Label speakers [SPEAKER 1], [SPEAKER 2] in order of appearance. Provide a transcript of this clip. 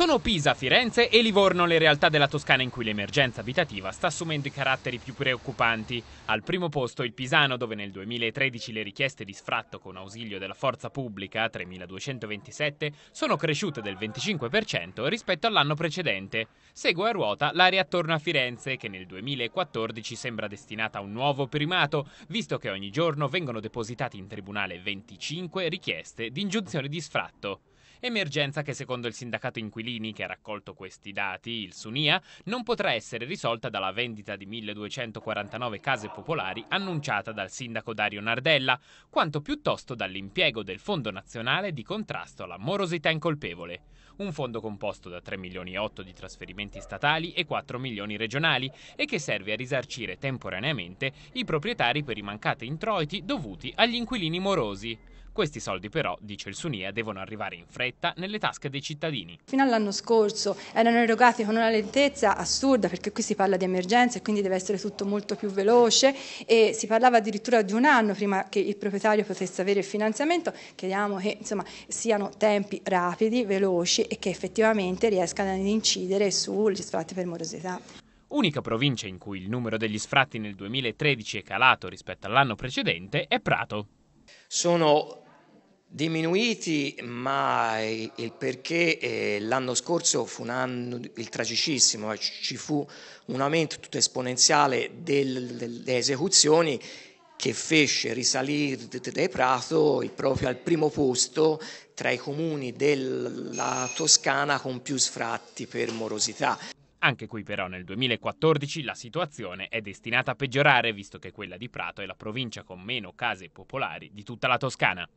[SPEAKER 1] Sono Pisa, Firenze e Livorno le realtà della Toscana in cui l'emergenza abitativa sta assumendo i caratteri più preoccupanti. Al primo posto il Pisano, dove nel 2013 le richieste di sfratto con ausilio della forza pubblica, 3227, sono cresciute del 25% rispetto all'anno precedente. Segue a ruota l'area attorno a Firenze, che nel 2014 sembra destinata a un nuovo primato, visto che ogni giorno vengono depositate in tribunale 25 richieste di ingiunzione di sfratto. Emergenza che secondo il sindacato inquilini che ha raccolto questi dati, il Sunia, non potrà essere risolta dalla vendita di 1249 case popolari annunciata dal sindaco Dario Nardella, quanto piuttosto dall'impiego del Fondo Nazionale di Contrasto alla Morosità Incolpevole, un fondo composto da 3 milioni e 8 di trasferimenti statali e 4 milioni regionali e che serve a risarcire temporaneamente i proprietari per i mancati introiti dovuti agli inquilini morosi. Questi soldi però, dice il Sunia, devono arrivare in fretta diretta nelle tasche dei cittadini.
[SPEAKER 2] Fino all'anno scorso erano erogati con una lentezza assurda perché qui si parla di emergenza e quindi deve essere tutto molto più veloce e si parlava addirittura di un anno prima che il proprietario potesse avere il finanziamento. Chiediamo che insomma, siano tempi rapidi, veloci e che effettivamente riescano ad incidere sugli sfratti per morosità.
[SPEAKER 1] Unica provincia in cui il numero degli sfratti nel 2013 è calato rispetto all'anno precedente è Prato.
[SPEAKER 3] Sono Diminuiti, ma il perché eh, l'anno scorso fu un anno il tragicissimo, eh, ci fu un aumento tutto esponenziale del, delle esecuzioni che fece risalire De Prato proprio al primo posto tra i comuni della Toscana con più sfratti per morosità. Anche qui però nel 2014
[SPEAKER 1] la situazione è destinata a peggiorare, visto che quella di Prato è la provincia con meno case popolari di tutta la Toscana.